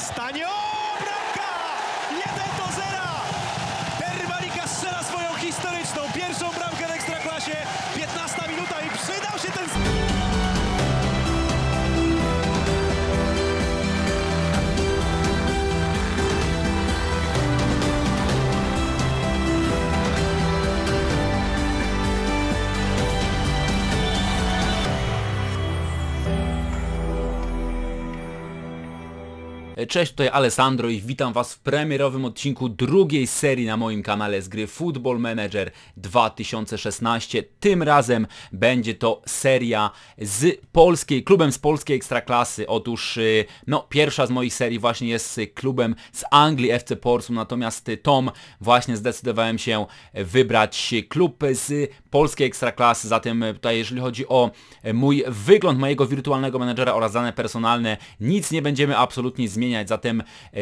Castaño. Cześć, tutaj Alessandro i witam Was w premierowym odcinku drugiej serii na moim kanale z gry Football Manager 2016. Tym razem będzie to seria z polskiej, klubem z polskiej ekstraklasy. Otóż, y, no, pierwsza z moich serii właśnie jest z klubem z Anglii FC Portsmouth, natomiast y, Tom właśnie zdecydowałem się wybrać klub z polskiej ekstraklasy. Zatem y, tutaj, jeżeli chodzi o e, mój wygląd mojego wirtualnego menedżera oraz dane personalne, nic nie będziemy absolutnie zmieniać zmieniać. Zatem e,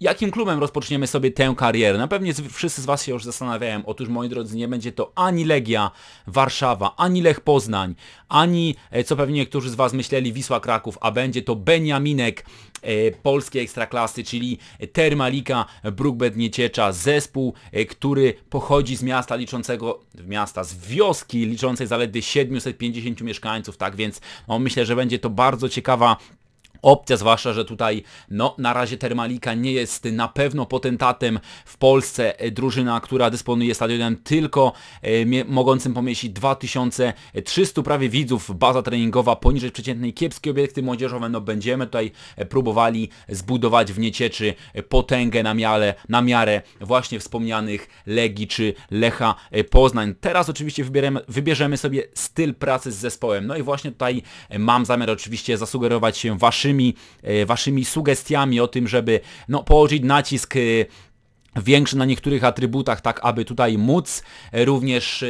jakim klubem rozpoczniemy sobie tę karierę? Na no pewno wszyscy z Was się już zastanawiają. Otóż moi drodzy, nie będzie to ani Legia Warszawa, ani Lech Poznań, ani e, co pewnie niektórzy z Was myśleli Wisła Kraków, a będzie to Beniaminek e, polskiej ekstraklasy, czyli Termalika Brukbet Nieciecza, zespół, który pochodzi z miasta liczącego, miasta, z wioski liczącej zaledwie 750 mieszkańców, tak więc no, myślę, że będzie to bardzo ciekawa opcja, zwłaszcza, że tutaj no, na razie Termalika nie jest na pewno potentatem w Polsce e, drużyna, która dysponuje stadionem tylko e, mogącym pomieścić 2300 prawie widzów, baza treningowa poniżej przeciętnej, kiepskie obiekty młodzieżowe, no będziemy tutaj e, próbowali zbudować w Niecieczy e, potęgę na, miarę, na miarę właśnie wspomnianych Legii czy Lecha Poznań. Teraz oczywiście wybierzemy sobie styl pracy z zespołem. No i właśnie tutaj mam zamiar oczywiście zasugerować się Waszymi waszymi, e, waszymi sugestiami o tym, żeby no, położyć nacisk e, większy na niektórych atrybutach, tak aby tutaj móc e, również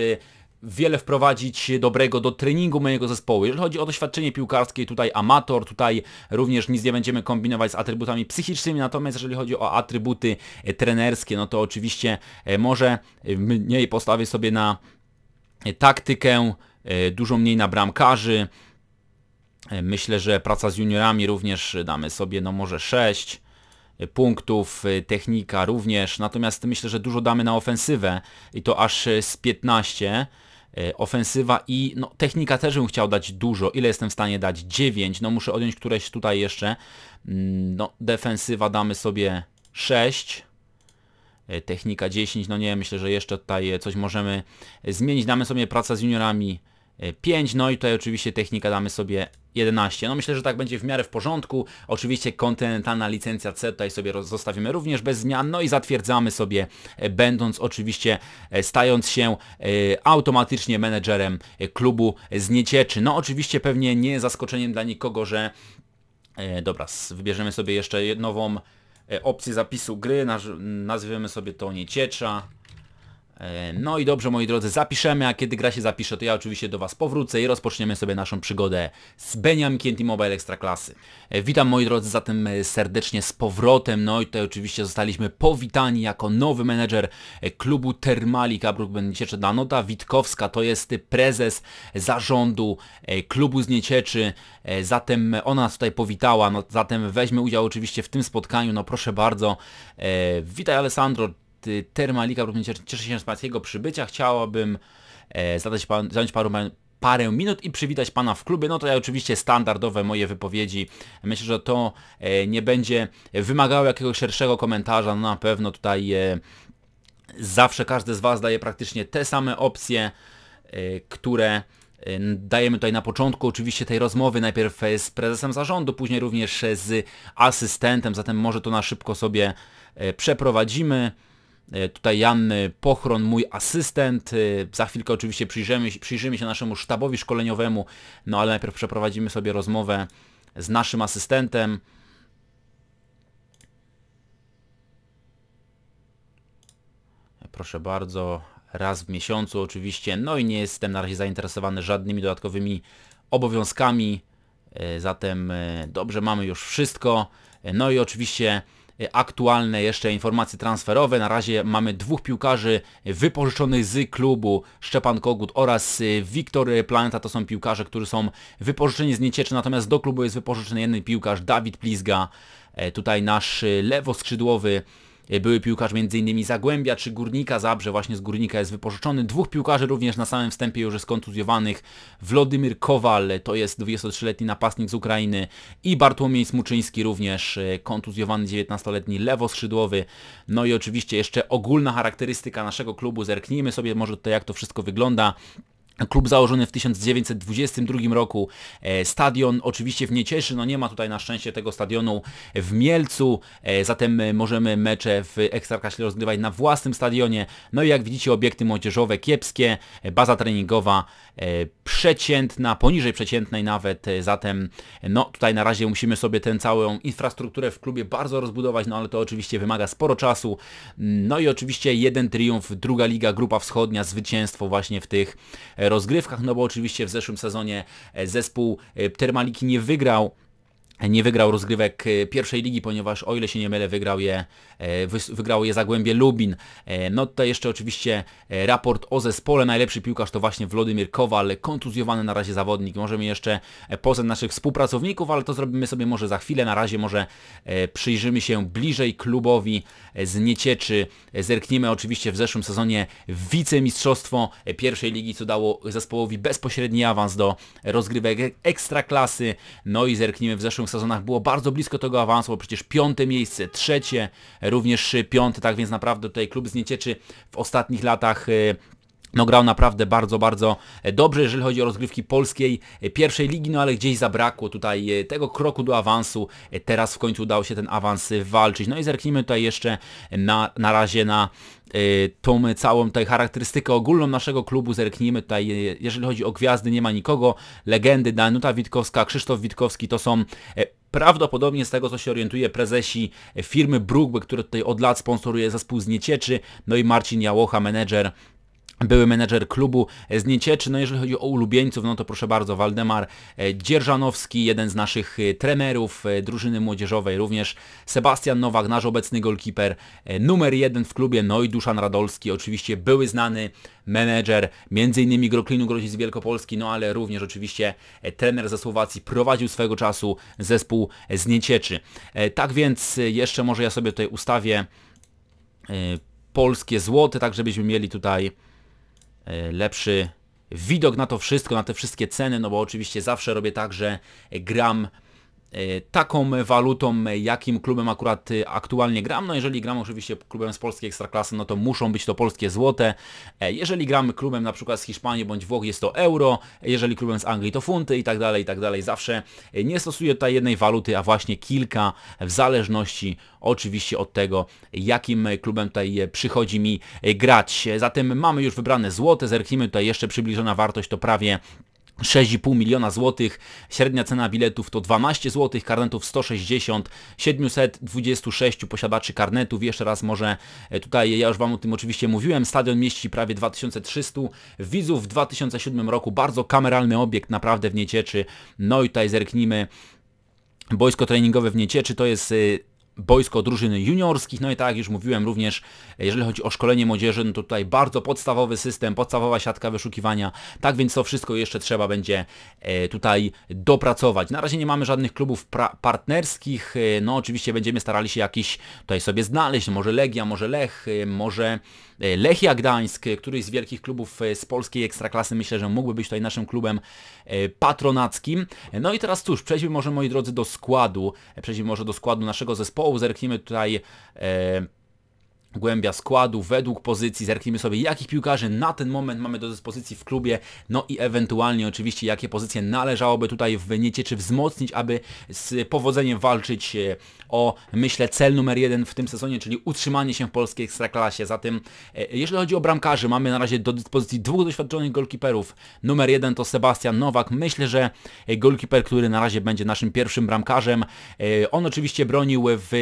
wiele wprowadzić dobrego do treningu mojego zespołu. Jeżeli chodzi o doświadczenie piłkarskie, tutaj amator, tutaj również nic nie będziemy kombinować z atrybutami psychicznymi, natomiast jeżeli chodzi o atrybuty trenerskie, no to oczywiście może mniej postawię sobie na taktykę, dużo mniej na bramkarzy, E, myślę, że praca z juniorami również e, damy sobie no może 6 e, punktów, technika również, natomiast myślę, że dużo damy na ofensywę i to aż z 15 ofensywa i no, technika też bym chciał dać dużo. Ile jestem w stanie dać? 9. No muszę odjąć któreś tutaj jeszcze. Mm, no defensywa damy sobie 6. Technika 10. No nie, myślę, że jeszcze tutaj coś możemy zmienić. Damy sobie pracę z juniorami 5, e, no i tutaj oczywiście technika damy sobie 11. No myślę, że tak będzie w miarę w porządku. Oczywiście kontynentalna licencja C tutaj sobie zostawimy również bez zmian. No i zatwierdzamy sobie, e, będąc oczywiście, e, stając się automatycznie menedżerem klubu z Niecieczy. No oczywiście pewnie nie zaskoczeniem dla nikogo, że... Dobra, wybierzemy sobie jeszcze nową opcję zapisu gry. Nazwiemy sobie to Nieciecza. E, no i dobrze moi drodzy, zapiszemy, a kiedy gra się zapisze, to ja oczywiście do Was powrócę i rozpoczniemy sobie naszą przygodę z Beniamkiem T-Mobile Ekstraklasy. E, witam moi drodzy zatem e, serdecznie z powrotem, no i tutaj oczywiście zostaliśmy powitani jako nowy menedżer klubu Termalika Brukben Niecieczy Danota Witkowska, to jest prezes zarządu klubu z Niecieczy, zatem ona nas tutaj powitała, no zatem weźmy udział oczywiście w tym spotkaniu, no proszę bardzo. Witaj Alessandro, Y, Termalika, cieszę się z Pańskiego przybycia, chciałabym e, zadać pan, zająć paru, parę minut i przywitać Pana w klubie. No to ja oczywiście standardowe moje wypowiedzi. Myślę, że to e, nie będzie wymagało jakiegoś szerszego komentarza. No na pewno tutaj e, zawsze każdy z Was daje praktycznie te same opcje, e, które e, dajemy tutaj na początku oczywiście tej rozmowy, najpierw e, z prezesem zarządu, później również e, z asystentem, zatem może to na szybko sobie przeprowadzimy. E, tutaj Jan e, Pochron, mój asystent. E, za chwilkę oczywiście przyjrzymy, przyjrzymy się naszemu sztabowi szkoleniowemu, no ale najpierw przeprowadzimy sobie rozmowę z naszym asystentem. Proszę bardzo, raz w miesiącu oczywiście. No i nie jestem na razie zainteresowany żadnymi dodatkowymi obowiązkami. Zatem dobrze, mamy już wszystko. No i oczywiście Y, aktualne jeszcze informacje transferowe. Na razie mamy dwóch piłkarzy wypożyczonych z klubu Szczepan Kogut oraz y, Wiktor Planeta. To są piłkarze, którzy są wypożyczeni z Niecieczy, natomiast do klubu jest wypożyczony jeden piłkarz Dawid Plizga, e, tutaj nasz y, lewoskrzydłowy E, były piłkarz m.in. Zagłębia czy Górnika Zabrze, właśnie z Górnika jest wypożyczony. Dwóch piłkarzy również na samym wstępie już jest kontuzjowanych. Wlodymyr Kowal, to jest 23-letni napastnik z Ukrainy i Bartłomiej Smuczyński również e, kontuzjowany 19-letni lewoskrzydłowy. No i oczywiście jeszcze ogólna charakterystyka naszego klubu. Zerknijmy sobie może tutaj jak to wszystko wygląda. Klub założony w 1922 roku, e, stadion oczywiście w Niecieszy, no nie ma tutaj na szczęście tego stadionu w Mielcu, e, zatem możemy mecze w Ekstraklasie rozgrywać na własnym stadionie. No i jak widzicie obiekty młodzieżowe kiepskie, e, baza treningowa E, przeciętna, poniżej przeciętnej nawet, e, zatem no tutaj na razie musimy sobie tę całą infrastrukturę w klubie bardzo rozbudować, no ale to oczywiście wymaga sporo czasu. No i oczywiście jeden triumf, druga liga, grupa wschodnia, zwycięstwo właśnie w tych e, rozgrywkach, no bo oczywiście w zeszłym sezonie zespół Termaliki nie wygrał nie wygrał rozgrywek e, pierwszej ligi, ponieważ o ile się nie mylę, wygrał je, e, wygrał je Zagłębie Lubin. E, no to jeszcze oczywiście raport o zespole. Najlepszy piłkarz to właśnie Wlodymir Kowal, kontuzjowany na razie zawodnik. Możemy jeszcze poznać naszych współpracowników, ale to zrobimy sobie może za chwilę. Na razie może przyjrzymy się bliżej klubowi z Niecieczy. Zerkniemy oczywiście w zeszłym sezonie wicemistrzostwo pierwszej ligi, co dało zespołowi bezpośredni awans do rozgrywek ekstraklasy. No i zerkniemy w zeszłym poprzednich sezonach było bardzo blisko tego awansu, bo przecież piąte miejsce, trzecie, również piąte, tak więc naprawdę tutaj klub z Niecieczy w ostatnich latach e, no grał naprawdę bardzo, bardzo dobrze, jeżeli chodzi o rozgrywki polskiej e, pierwszej ligi, no ale gdzieś zabrakło tutaj e, tego kroku do awansu. E, teraz w końcu udało się ten awans walczyć. No i zerknijmy tutaj jeszcze na, na razie na tą całą tutaj charakterystykę ogólną naszego klubu zerknijmy tutaj, jeżeli chodzi o gwiazdy, nie ma nikogo, legendy Danuta Witkowska, Krzysztof Witkowski to są prawdopodobnie z tego co się orientuje prezesi firmy Brugby, który tutaj od lat sponsoruje zespół z Niecieczy, no i Marcin Jałocha, menedżer były menedżer klubu z Niecieczy. No jeżeli chodzi o ulubieńców, no to proszę bardzo, Waldemar e, Dzierżanowski, jeden z naszych e, trenerów e, drużyny młodzieżowej, również Sebastian Nowak, nasz obecny golkiper, numer jeden w klubie, no i Duszan Radolski, oczywiście były znany menedżer, m.in. Groklinu Grodzic Wielkopolski, no ale również oczywiście trener ze Słowacji prowadził swego czasu zespół z Niecieczy. Tak więc jeszcze może ja sobie tutaj ustawię polskie złote, tak żebyśmy mieli tutaj E, lepszy widok na to wszystko, na te wszystkie ceny, no bo oczywiście zawsze robię tak, że gram E, taką walutą, jakim klubem akurat e, aktualnie gram. No jeżeli gram oczywiście klubem z polskiej ekstraklasy, no to muszą być to polskie złote. E, jeżeli gramy klubem na przykład z Hiszpanii bądź Włoch jest to euro, jeżeli klubem z Anglii to funty i tak dalej, i tak dalej. Zawsze nie stosuję tutaj jednej waluty, a właśnie kilka w zależności oczywiście od tego, jakim klubem tutaj przychodzi mi grać. Zatem mamy już wybrane złote, zerknijmy tutaj jeszcze przybliżona wartość to prawie 6,5 miliona złotych, średnia cena biletów to 12 złotych, karnetów 160, 726 posiadaczy karnetów, jeszcze raz może e, tutaj, ja już Wam o tym oczywiście mówiłem, stadion mieści prawie 2300 widzów w 2007 roku, bardzo kameralny obiekt, naprawdę w Niecieczy, no i tutaj zerknijmy, boisko treningowe w Niecieczy to jest e, boisko drużyny juniorskich. No i tak jak już mówiłem również, jeżeli chodzi o szkolenie młodzieży, no to tutaj bardzo podstawowy system, podstawowa siatka wyszukiwania. Tak więc to wszystko jeszcze trzeba będzie e, tutaj dopracować. Na razie nie mamy żadnych klubów partnerskich. E, no oczywiście będziemy starali się jakiś tutaj sobie znaleźć. Może Legia, może Lech, e, może Lechia Gdańsk, któryś z wielkich klubów z polskiej ekstraklasy myślę, że mógłby być tutaj naszym klubem patronackim. No i teraz cóż, przejdźmy może moi drodzy do składu, przejdźmy może do składu naszego zespołu zerknijmy tutaj e, głębia składu według pozycji, zerknijmy sobie jakich piłkarzy na ten moment mamy do dyspozycji w klubie, no i ewentualnie oczywiście jakie pozycje należałoby tutaj wyniecie czy wzmocnić, aby z powodzeniem walczyć e, o myślę cel numer jeden w tym sezonie, czyli utrzymanie się w polskiej ekstraklasie. Zatem jeżeli chodzi o bramkarzy, mamy na razie do dyspozycji dwóch doświadczonych golkiperów. Numer jeden to Sebastian Nowak. Myślę, że e, golkiper, który na razie będzie naszym pierwszym bramkarzem. E, on oczywiście bronił w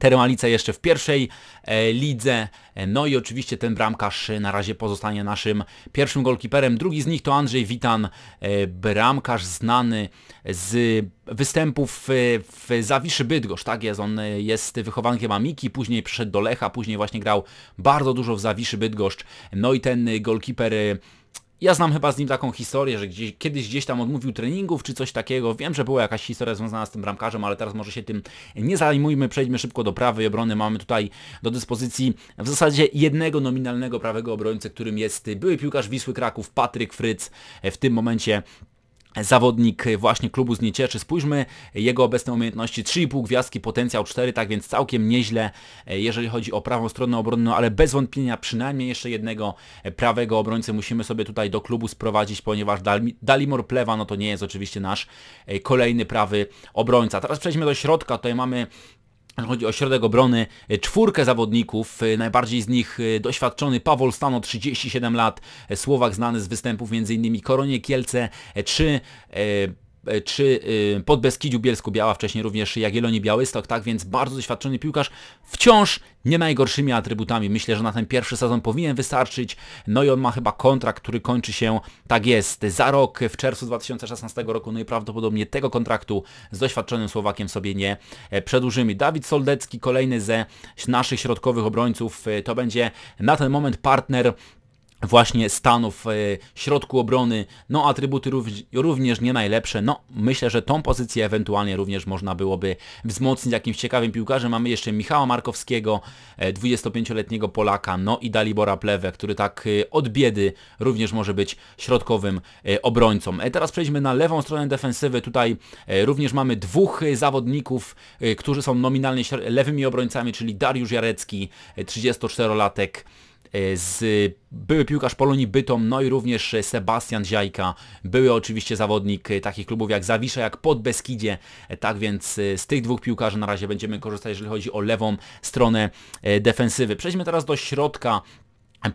Termalice jeszcze w pierwszej e, lidze. E, no i oczywiście ten bramkarz na razie pozostanie naszym pierwszym golkiperem. Drugi z nich to Andrzej Witan, e, bramkarz znany z występów w Zawiszy Bydgoszcz, tak jest, on jest wychowankiem Amiki, później przyszedł do Lecha, później właśnie grał bardzo dużo w Zawiszy Bydgoszcz, no i ten golkiper ja znam chyba z nim taką historię, że gdzieś, kiedyś gdzieś tam odmówił treningów czy coś takiego. Wiem, że była jakaś historia związana z tym bramkarzem, ale teraz może się tym nie zajmujmy. Przejdźmy szybko do prawej obrony. Mamy tutaj do dyspozycji w zasadzie jednego nominalnego prawego obrońcę, którym jest były piłkarz Wisły Kraków Patryk Fryc. W tym momencie zawodnik właśnie klubu z Niecieczy. Spójrzmy jego obecne umiejętności. 3,5 gwiazdki, potencjał 4, tak więc całkiem nieźle, e, jeżeli chodzi o prawą stronę obronną, no ale bez wątpienia przynajmniej jeszcze jednego e, prawego obrońcę musimy sobie tutaj do klubu sprowadzić, ponieważ Dalimor Plewa, no to nie jest oczywiście nasz e, kolejny prawy obrońca. Teraz przejdźmy do środka. Tutaj mamy chodzi o środek obrony, e, czwórkę zawodników, e, najbardziej z nich e, doświadczony Paweł Stano, 37 lat, Słowak znany z występów m.in. Koronie Kielce 3, E, czy y, pod Beskidziu Bielsku-Biała, wcześniej również Jagiellonii Białystok, tak więc bardzo doświadczony piłkarz, wciąż nie najgorszymi atrybutami. Myślę, że na ten pierwszy sezon powinien wystarczyć. No i on ma chyba kontrakt, który kończy się, tak jest, za rok, w czerwcu 2016 roku, no i prawdopodobnie tego kontraktu z doświadczonym Słowakiem sobie nie e, przedłużymy. Dawid Soldecki, kolejny ze naszych środkowych obrońców, e, to będzie na ten moment partner właśnie stanów e, środku obrony, no atrybuty również nie najlepsze, no myślę, że tą pozycję ewentualnie również można byłoby wzmocnić jakimś ciekawym piłkarzem. Mamy jeszcze Michała Markowskiego, 25-letniego e, Polaka, no i Dalibora Plewę, który tak e, od biedy również może być środkowym obrońcą. Teraz przejdźmy na lewą stronę defensywy, tutaj również mamy dwóch zawodników, którzy są nominalnie lewymi obrońcami, czyli Dariusz Jarecki, 34-latek, E, z były piłkarz Polonii Bytom, no i również e, Sebastian Ziajka, były oczywiście zawodnik e, takich klubów jak Zawisza, jak Podbeskidzie, tak więc z tych dwóch piłkarzy na razie będziemy korzystać, jeżeli chodzi o lewą stronę defensywy. Przejdźmy teraz do środka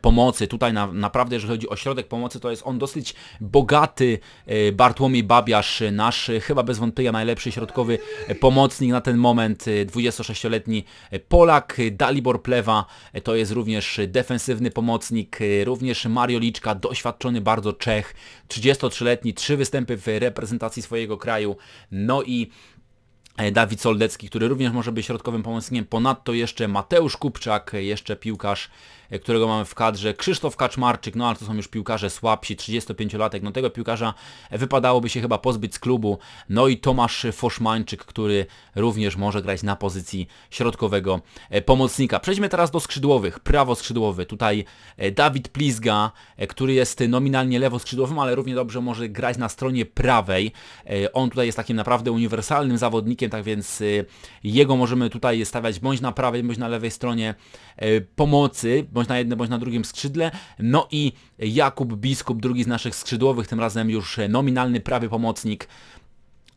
pomocy. Tutaj na, naprawdę, jeżeli chodzi o środek pomocy, to jest on dosyć bogaty. E, Bartłomiej Babiarz, nasz e, chyba bez wątpienia najlepszy środkowy e, pomocnik na ten moment, 26-letni Polak. Dalibor Plewa to jest również defensywny pomocnik, również Mario Liczka, doświadczony bardzo Czech, 33-letni, trzy występy w reprezentacji swojego kraju. No i Dawid Soldecki, który również może być środkowym pomocnikiem. Ponadto jeszcze Mateusz Kupczak, jeszcze piłkarz E, którego mamy w kadrze. Krzysztof Kaczmarczyk, no ale to są już piłkarze słabsi, 35-latek, no tego piłkarza wypadałoby się chyba pozbyć z klubu. No i Tomasz Foszmańczyk, który również może grać na pozycji środkowego e, pomocnika. Przejdźmy teraz do skrzydłowych, prawo skrzydłowy. Tutaj e, Dawid Plizga, który jest nominalnie lewo skrzydłowym, ale równie dobrze może grać na stronie prawej. On tutaj jest takim naprawdę uniwersalnym zawodnikiem, tak więc jego możemy tutaj stawiać bądź na prawej, bądź na lewej stronie pomocy, bądź na jednym, bądź na drugim skrzydle. No i Jakub Biskup, drugi z naszych skrzydłowych, tym razem już nominalny prawy pomocnik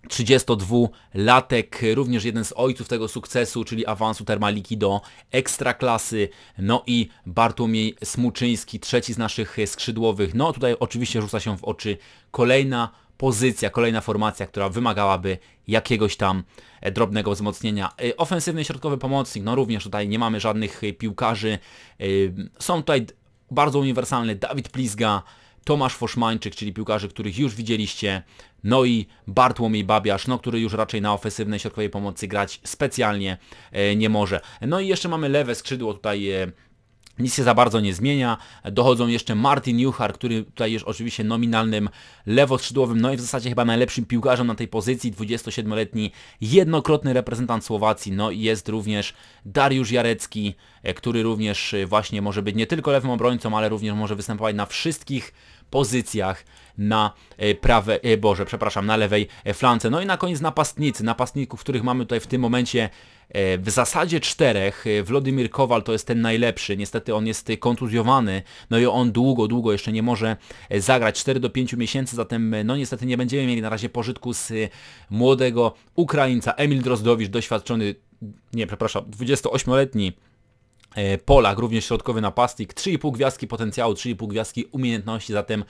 32-latek, również jeden z ojców tego sukcesu, czyli awansu Termaliki do ekstraklasy. No i Bartłomiej Smuczyński, trzeci z naszych skrzydłowych. No tutaj oczywiście rzuca się w oczy kolejna pozycja, kolejna formacja, która wymagałaby jakiegoś tam e, drobnego wzmocnienia. E, ofensywny środkowy pomocnik, no również tutaj nie mamy żadnych e, piłkarzy. Są tutaj bardzo uniwersalne Dawid Plizga, Tomasz Foszmańczyk, czyli piłkarzy, których już widzieliście, no i Bartłomiej Babiarz, no, który już raczej na ofensywnej środkowej pomocy grać specjalnie nie może. No i jeszcze mamy lewe skrzydło tutaj nic się za bardzo nie zmienia. Dochodzą jeszcze Martin Juchar, który tutaj jest oczywiście nominalnym lewoskrzydłowym, no i w zasadzie chyba najlepszym piłkarzem na tej pozycji, 27-letni jednokrotny reprezentant Słowacji. No i jest również Dariusz Jarecki, e, który również e, właśnie może być nie tylko lewym obrońcą, ale również może występować na wszystkich pozycjach na e, prawej, e, boże, przepraszam, na lewej e, flance. No i na koniec napastnicy, napastników, których mamy tutaj w tym momencie w zasadzie czterech. Wlodymir Kowal to jest ten najlepszy, niestety on jest kontuzjowany, no i on długo, długo jeszcze nie może zagrać, 4 do 5 miesięcy, zatem no niestety nie będziemy mieli na razie pożytku z młodego Ukraińca. Emil Drozdowicz, doświadczony, nie, przepraszam, 28-letni E, Polak, również środkowy napastnik, 3,5 gwiazdki potencjału, 3,5 gwiazdki umiejętności, zatem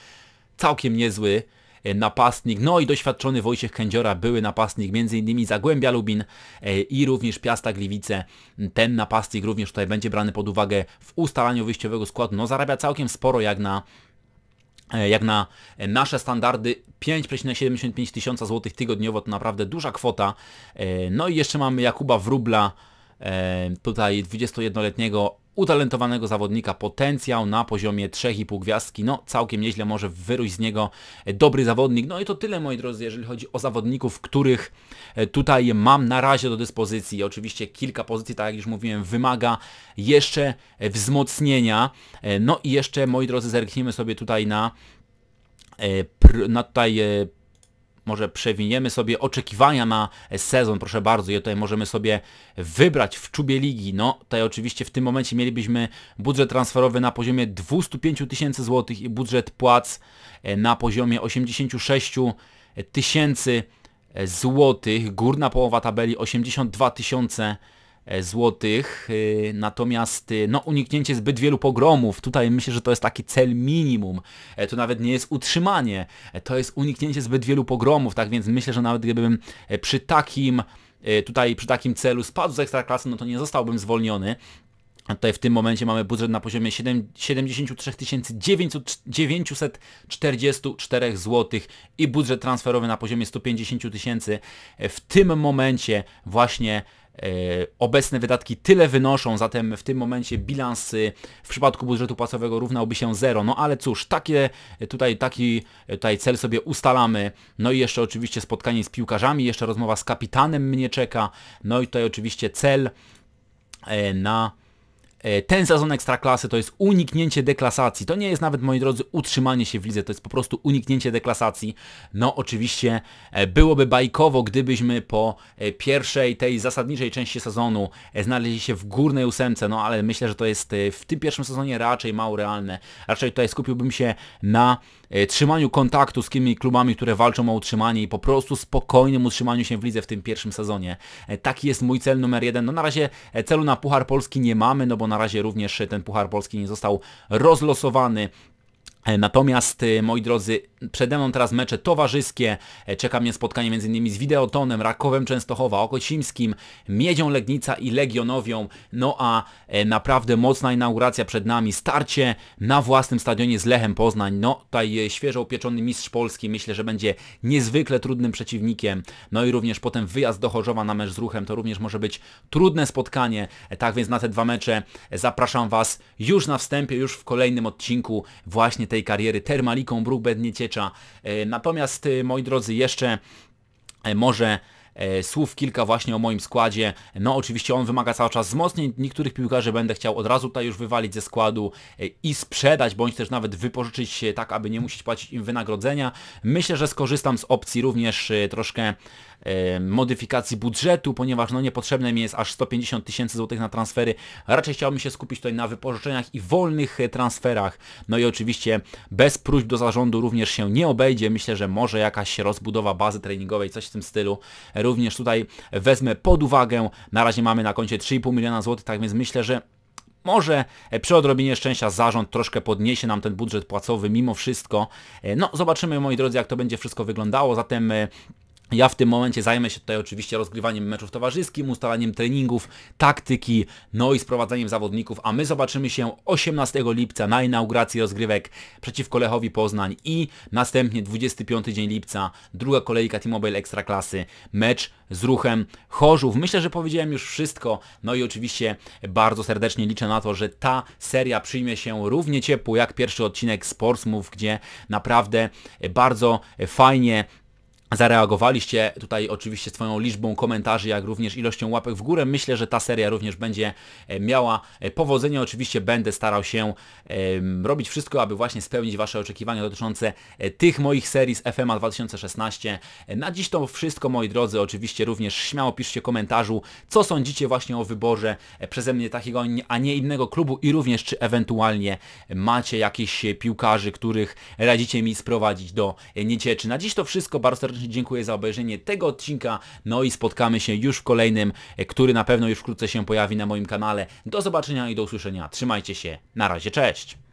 całkiem niezły e, napastnik, no i doświadczony Wojciech Kędziora, były napastnik m.in. Zagłębia Lubin e, i również Piasta Gliwice. Ten napastnik również tutaj będzie brany pod uwagę w ustalaniu wyjściowego składu. No zarabia całkiem sporo jak na jak na nasze standardy 5,75 tysiąca złotych tygodniowo to naprawdę duża kwota. No i jeszcze mamy Jakuba Wrubla, tutaj 21-letniego utalentowanego zawodnika, potencjał na poziomie 3,5 gwiazdki, no całkiem nieźle może wyrósł z niego dobry zawodnik. No i to tyle moi drodzy, jeżeli chodzi o zawodników, których e, tutaj mam na razie do dyspozycji. Oczywiście kilka pozycji, tak jak już mówiłem, wymaga jeszcze wzmocnienia. E, no i jeszcze moi drodzy, zerknijmy sobie tutaj na e, na tutaj może przewiniemy sobie oczekiwania na sezon, proszę bardzo, i tutaj możemy sobie wybrać w czubie ligi. No, tutaj oczywiście w tym momencie mielibyśmy budżet transferowy na poziomie 205 tysięcy złotych i budżet płac e, na poziomie 86 e, tysięcy e, złotych. Górna połowa tabeli 82 tysiące złotych E, złotych, e, natomiast e, no, uniknięcie zbyt wielu pogromów, tutaj myślę, że to jest taki cel minimum, to nawet nie jest utrzymanie, to jest uniknięcie zbyt wielu pogromów, tak więc myślę, że nawet gdybym przy takim tutaj przy takim celu spadł z ekstraklasy, no to nie zostałbym zwolniony, tutaj w tym momencie mamy budżet na poziomie 7, 73 944 zł i budżet transferowy na poziomie 150 tysięcy. W tym momencie właśnie E, obecne wydatki tyle wynoszą, zatem w tym momencie bilans w przypadku budżetu płacowego równałby się zero. No ale cóż, takie e, tutaj, taki e, tutaj cel sobie ustalamy. No i jeszcze oczywiście spotkanie z piłkarzami, jeszcze rozmowa z kapitanem mnie czeka. No i tutaj oczywiście cel na E, ten sezon Ekstraklasy to jest uniknięcie deklasacji. To nie jest nawet, moi drodzy, utrzymanie się w lidze, to jest po prostu uniknięcie deklasacji. No oczywiście e, byłoby bajkowo, gdybyśmy po e, pierwszej, tej zasadniczej części sezonu znaleźli się w górnej ósemce, no ale myślę, że to jest w tym pierwszym sezonie raczej mało realne. Raczej tutaj skupiłbym się na E, trzymaniu kontaktu z tymi klubami, które walczą o utrzymanie i po prostu spokojnym utrzymaniu się w lidze w tym pierwszym sezonie. E, taki jest mój cel numer jeden. No na razie e, celu na Puchar Polski nie mamy, no bo na razie również ten Puchar Polski nie został rozlosowany. Natomiast, moi drodzy, Przede mną teraz mecze towarzyskie. E, czeka mnie spotkanie m.in. z Wideotonem, Rakowem Częstochowa, Okocimskim, Miedzią Legnica i Legionowią. No a e, naprawdę mocna inauguracja przed nami. Starcie na własnym stadionie z Lechem Poznań. No tutaj e, świeżo upieczony mistrz Polski. Myślę, że będzie niezwykle trudnym przeciwnikiem. No i również potem wyjazd do Chorzowa na mecz z Ruchem. To również może być trudne spotkanie. Tak więc na te dwa mecze zapraszam Was już na wstępie, już w kolejnym odcinku właśnie tej kariery Termaliką Bruk będziecie miecza. E, natomiast, e, moi drodzy, jeszcze e, może słów kilka właśnie o moim składzie. No oczywiście on wymaga cały czas wzmocnień. Niektórych piłkarzy będę chciał od razu tutaj już wywalić ze składu i sprzedać, bądź też nawet wypożyczyć tak, aby nie musieć płacić im wynagrodzenia. Myślę, że skorzystam z opcji również troszkę modyfikacji budżetu, ponieważ no niepotrzebne mi jest aż 150 tysięcy złotych na transfery. Raczej chciałbym się skupić tutaj na wypożyczeniach i wolnych e, transferach. No i oczywiście bez próśb do zarządu również się nie obejdzie. Myślę, że może jakaś rozbudowa bazy treningowej, coś w tym stylu. Również tutaj wezmę pod uwagę. Na razie mamy na koncie 3,5 miliona złotych, tak więc myślę, że może e, przy odrobinie szczęścia zarząd troszkę podniesie nam ten budżet płacowy mimo wszystko. E, no zobaczymy moi drodzy jak to będzie wszystko wyglądało, zatem ja w tym momencie zajmę się tutaj oczywiście rozgrywaniem meczów towarzyskich, ustalaniem treningów, taktyki, no i sprowadzaniem zawodników, a my zobaczymy się 18 lipca na inauguracji rozgrywek przeciwko Lechowi Poznań i następnie 25 dzień lipca, druga kolejka T-Mobile Ekstraklasy, mecz z ruchem Chorzów. Myślę, że powiedziałem już wszystko, no i oczywiście bardzo serdecznie liczę na to, że ta seria przyjmie się równie ciepło jak pierwszy odcinek Sportsmów, gdzie naprawdę bardzo fajnie zareagowaliście tutaj oczywiście swoją liczbą komentarzy, jak również ilością łapek w górę. Myślę, że ta seria również będzie e, miała e, powodzenie. Oczywiście będę starał się robić wszystko, aby właśnie spełnić Wasze oczekiwania dotyczące e, tych moich serii z FMA 2016. Na dziś to wszystko, moi drodzy. Oczywiście również śmiało piszcie komentarzu, co sądzicie właśnie o wyborze przeze mnie takiego, a nie innego klubu i również czy ewentualnie macie jakichś piłkarzy, których radzicie mi sprowadzić do Niecieczy. Na dziś to wszystko. Bardzo serdecznie dziękuję za obejrzenie tego odcinka, no i spotkamy się już w kolejnym, e, który na pewno już wkrótce się pojawi na moim kanale. Do zobaczenia i do usłyszenia. Trzymajcie się. Na razie, cześć!